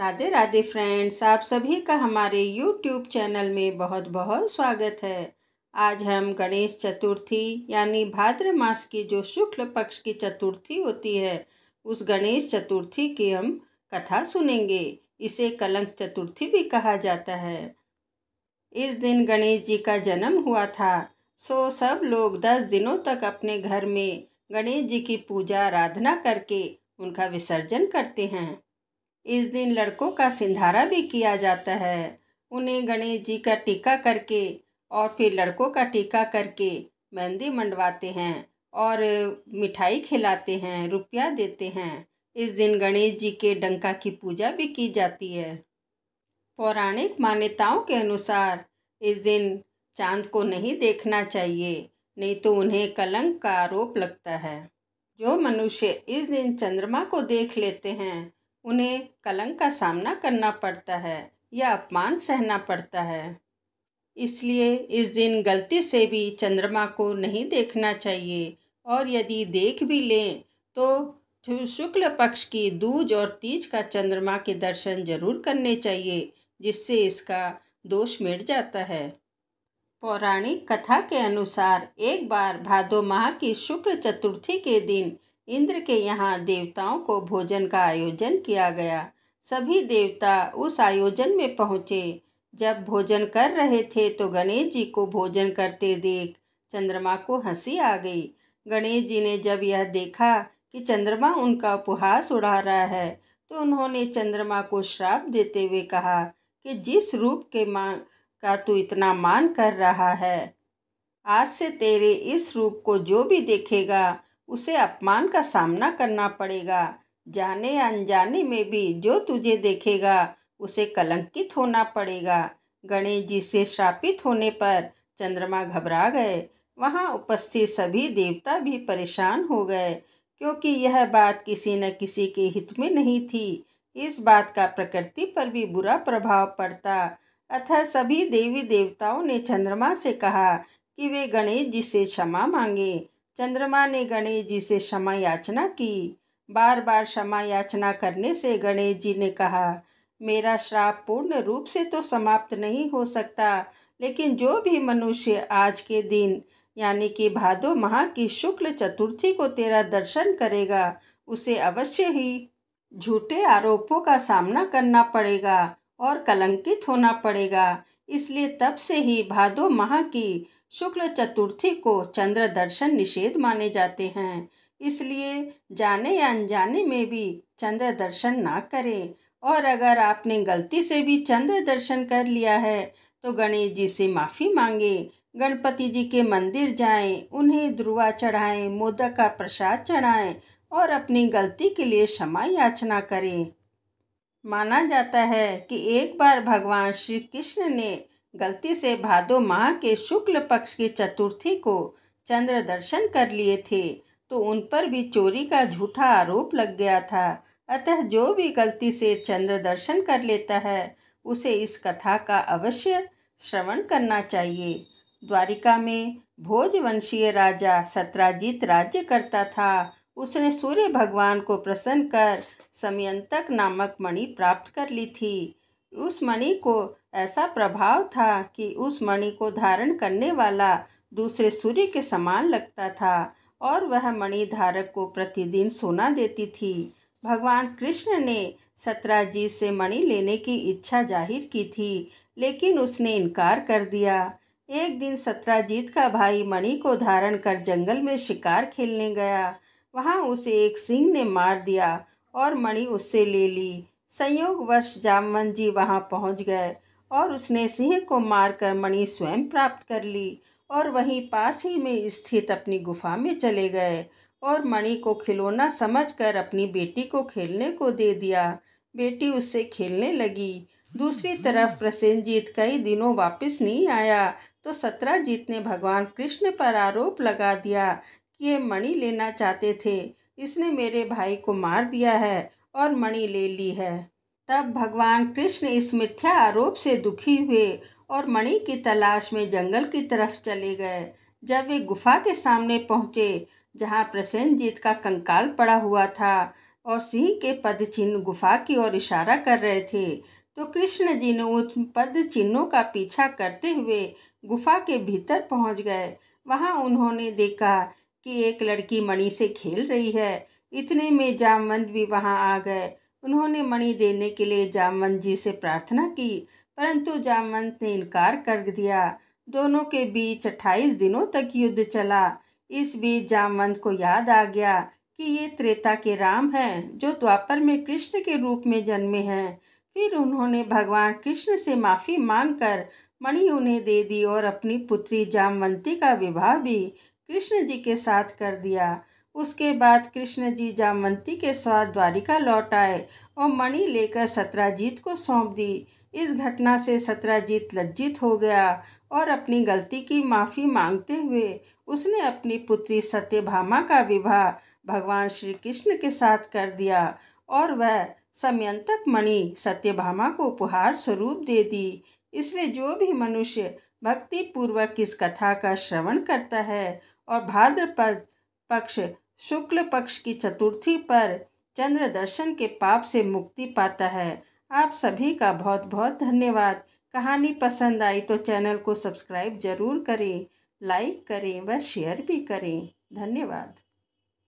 Radhe Radhe friends आप सभी का हमारे यूट्यूब चैनल में बहुत बहुत स्वागत है आज हम गणेश चतुर्थी यानी भाद्र मास की जो शुक्ल पक्ष की चतुर्थी होती है उस गणेश चतुर्थी की हम कथा सुनेंगे इसे कलंक चतुर्थी भी कहा जाता है इस दिन गणेश जी का जन्म हुआ था सो सब लोग दस दिनों तक अपने घर में गणेश जी की पूजा आराधना करके उनका विसर्जन करते हैं इस दिन लड़कों का सिंधारा भी किया जाता है उन्हें गणेश जी का टीका करके और फिर लड़कों का टीका करके मेहंदी मंडवाते हैं और मिठाई खिलाते हैं रुपया देते हैं इस दिन गणेश जी के डंका की पूजा भी की जाती है पौराणिक मान्यताओं के अनुसार इस दिन चांद को नहीं देखना चाहिए नहीं तो उन्हें कलंक का आरोप लगता है जो मनुष्य इस दिन चंद्रमा को देख लेते हैं उन्हें कलंक का सामना करना पड़ता है या अपमान सहना पड़ता है इसलिए इस दिन गलती से भी चंद्रमा को नहीं देखना चाहिए और यदि देख भी लें तो शुक्ल पक्ष की दूज और तीज का चंद्रमा के दर्शन जरूर करने चाहिए जिससे इसका दोष मिट जाता है पौराणिक कथा के अनुसार एक बार भादो माह की शुक्ल चतुर्थी के दिन इंद्र के यहाँ देवताओं को भोजन का आयोजन किया गया सभी देवता उस आयोजन में पहुँचे जब भोजन कर रहे थे तो गणेश जी को भोजन करते देख चंद्रमा को हंसी आ गई गणेश जी ने जब यह देखा कि चंद्रमा उनका उपहास उड़ा रहा है तो उन्होंने चंद्रमा को श्राप देते हुए कहा कि जिस रूप के मां का तू इतना मान कर रहा है आज से तेरे इस रूप को जो भी देखेगा उसे अपमान का सामना करना पड़ेगा जाने अनजाने में भी जो तुझे देखेगा उसे कलंकित होना पड़ेगा गणेश जी से श्रापित होने पर चंद्रमा घबरा गए वहाँ उपस्थित सभी देवता भी परेशान हो गए क्योंकि यह बात किसी न किसी के हित में नहीं थी इस बात का प्रकृति पर भी बुरा प्रभाव पड़ता अतः सभी देवी देवताओं ने चंद्रमा से कहा कि वे गणेश जी से क्षमा मांगे चंद्रमा ने गणेश जी से क्षमा याचना की बार बार क्षमा याचना करने से गणेश जी ने कहा मेरा श्राप पूर्ण रूप से तो समाप्त नहीं हो सकता लेकिन जो भी मनुष्य आज के दिन यानी कि भादो माह की शुक्ल चतुर्थी को तेरा दर्शन करेगा उसे अवश्य ही झूठे आरोपों का सामना करना पड़ेगा और कलंकित होना पड़ेगा इसलिए तब से ही भादो माह की शुक्ल चतुर्थी को चंद्र दर्शन निषेध माने जाते हैं इसलिए जाने या अनजाने में भी चंद्र दर्शन ना करें और अगर आपने गलती से भी चंद्र दर्शन कर लिया है तो गणेश जी से माफ़ी मांगे गणपति जी के मंदिर जाएं, उन्हें ध्रुवा चढ़ाएं, मोदक का प्रसाद चढ़ाएं और अपनी गलती के लिए क्षमा याचना करें माना जाता है कि एक बार भगवान श्री कृष्ण ने गलती से भादो माह के शुक्ल पक्ष की चतुर्थी को चंद्र दर्शन कर लिए थे तो उन पर भी चोरी का झूठा आरोप लग गया था अतः जो भी गलती से चंद्र दर्शन कर लेता है उसे इस कथा का अवश्य श्रवण करना चाहिए द्वारिका में भोजवंशीय राजा सत्राजीत राज्य करता था उसने सूर्य भगवान को प्रसन्न कर समयंतक नामक मणि प्राप्त कर ली थी उस मणि को ऐसा प्रभाव था कि उस मणि को धारण करने वाला दूसरे सूर्य के समान लगता था और वह मणि धारक को प्रतिदिन सोना देती थी भगवान कृष्ण ने सतरा जी से मणि लेने की इच्छा जाहिर की थी लेकिन उसने इनकार कर दिया एक दिन सतराजीत का भाई मणि को धारण कर जंगल में शिकार खेलने गया वहाँ उसे एक सिंह ने मार दिया और मणि उससे ले ली वर्ष जामवन जी वहाँ पहुँच गए और उसने सिंह को मारकर मणि स्वयं प्राप्त कर ली और वहीं पास ही में स्थित अपनी गुफा में चले गए और मणि को खिलौना समझकर अपनी बेटी को खेलने को दे दिया बेटी उससे खेलने लगी दूसरी तरफ प्रसेंजीत कई दिनों वापस नहीं आया तो सत्राजीत ने भगवान कृष्ण पर आरोप लगा दिया ये मणि लेना चाहते थे इसने मेरे भाई को मार दिया है और मणि ले ली है तब भगवान कृष्ण इस मिथ्या आरोप से दुखी हुए और मणि की तलाश में जंगल की तरफ चले गए जब वे गुफा के सामने पहुँचे जहाँ प्रसेनजीत का कंकाल पड़ा हुआ था और सिंह के पद चिन्ह गुफा की ओर इशारा कर रहे थे तो कृष्ण जी ने उन पद चिन्हों का पीछा करते हुए गुफा के भीतर पहुँच गए वहाँ उन्होंने देखा कि एक लड़की मणि से खेल रही है इतने में जामवंत भी वहाँ आ गए उन्होंने मणि देने के लिए जामवंत जी से प्रार्थना की परंतु जामवंत ने इनकार कर दिया दोनों के बीच अट्ठाईस दिनों तक युद्ध चला इस बीच जामवंत को याद आ गया कि ये त्रेता के राम हैं जो द्वापर में कृष्ण के रूप में जन्मे हैं फिर उन्होंने भगवान कृष्ण से माफ़ी मांगकर मणि उन्हें दे दी और अपनी पुत्री जामवंती का विवाह भी कृष्ण जी के साथ कर दिया उसके बाद कृष्ण जी जामवंती के साथ द्वारिका लौट आए और मणि लेकर सत्राजीत को सौंप दी इस घटना से सत्राजीत लज्जित हो गया और अपनी गलती की माफ़ी मांगते हुए उसने अपनी पुत्री सत्यभामा का विवाह भगवान श्री कृष्ण के साथ कर दिया और वह समयंतक मणि सत्यभामा को उपहार स्वरूप दे दी इसलिए जो भी मनुष्य भक्ति पूर्वक इस कथा का श्रवण करता है और भाद्रपद पक्ष शुक्ल पक्ष की चतुर्थी पर चंद्र दर्शन के पाप से मुक्ति पाता है आप सभी का बहुत बहुत धन्यवाद कहानी पसंद आई तो चैनल को सब्सक्राइब जरूर करें लाइक करें व शेयर भी करें धन्यवाद